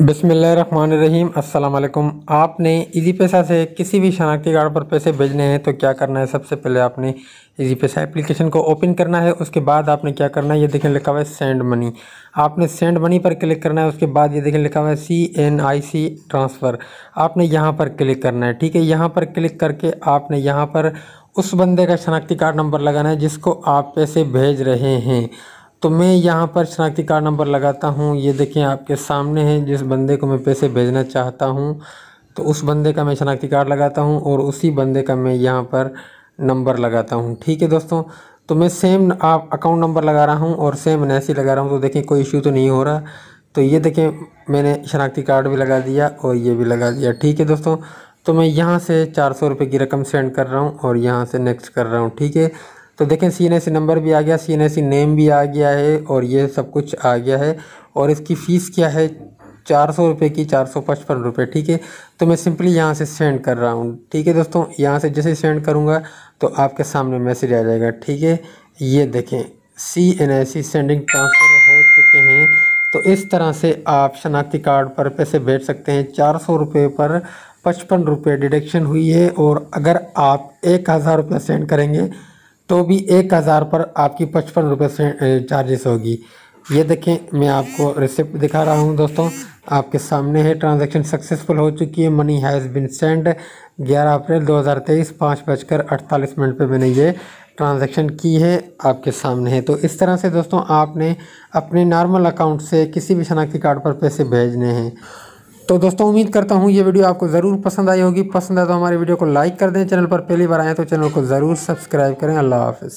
बिसमीम अल्लाम आपने इजी पैसा से किसी भी शनाख्ती कार्ड पर पैसे भेजने हैं तो क्या करना है सबसे पहले आपने इजी पैसा एप्लीकेशन को ओपन करना है उसके बाद आपने क्या करना है ये देखें लिखा हुआ है सेंड मनी आपने सेंड मनी पर क्लिक करना है उसके बाद ये देखें लिखा हुआ है सी एन आई सी ट्रांसफ़र आपने यहाँ पर क्लिक करना है ठीक है यहाँ पर क्लिक करके आपने यहाँ पर उस बंदे का शनाख्ती कार्ड नंबर लगाना है जिसको आप पैसे भेज रहे हैं तो मैं यहाँ पर शनाख्ती कार्ड नंबर लगाता हूँ ये देखें आपके सामने है जिस बंदे को मैं पैसे भेजना चाहता हूँ तो उस बंदे का मैं शनाख्ती कार्ड लगाता हूँ और उसी बंदे का मैं यहाँ पर नंबर लगाता हूँ ठीक है दोस्तों तो मैं सेम आप अकाउंट नंबर लगा रहा हूँ और सेम एन लगा रहा हूँ तो देखें कोई इश्यू तो नहीं हो रहा तो ये देखें मैंने शनाख्ती कार्ड भी लगा दिया और ये भी लगा दिया ठीक है दोस्तों तो मैं यहाँ से चार सौ रुपये की रकम सेंड कर रहा हूँ और यहाँ से नेक्स्ट कर रहा हूँ ठीक है तो देखें सी एन एस नंबर भी आ गया सी एन एस नेम भी आ गया है और ये सब कुछ आ गया है और इसकी फ़ीस क्या है चार सौ रुपये की चार सौ पचपन रुपये ठीक है तो मैं सिंपली यहाँ से सेंड कर रहा हूँ ठीक है दोस्तों यहाँ से जैसे सेंड करूँगा तो आपके सामने मैसेज आ जाएगा ठीक है ये देखें C N I C sending transfer हो चुके हैं तो इस तरह से आप शनाख्ती कार्ड पर पैसे भेज सकते हैं चार सौ रुपये पर पचपन रुपये डिडक्शन हुई है और अगर आप एक हज़ार रुपये सेंड करेंगे तो भी एक हज़ार पर आपकी पचपन रुपये से चार्जेस होगी ये देखें मैं आपको रिसिप्ट दिखा रहा हूँ दोस्तों आपके सामने है ट्रांजैक्शन सक्सेसफुल हो चुकी है मनी हैज़ बिन सेंड 11 अप्रैल 2023 पाँच बजकर अड़तालीस मिनट पर मैंने ये ट्रांजैक्शन की है आपके सामने है तो इस तरह से दोस्तों आपने अपने नॉर्मल अकाउंट से किसी भी शनाख्ती कार्ड पर पैसे भेजने हैं तो दोस्तों उम्मीद करता हूँ ये वीडियो आपको ज़रूर पसंद आई होगी पसंद आए तो हमारे वीडियो को लाइक कर दें चैनल पर पहली बार आएँ तो चैनल को ज़रूर सब्सक्राइब करें अल्लाह हाफ़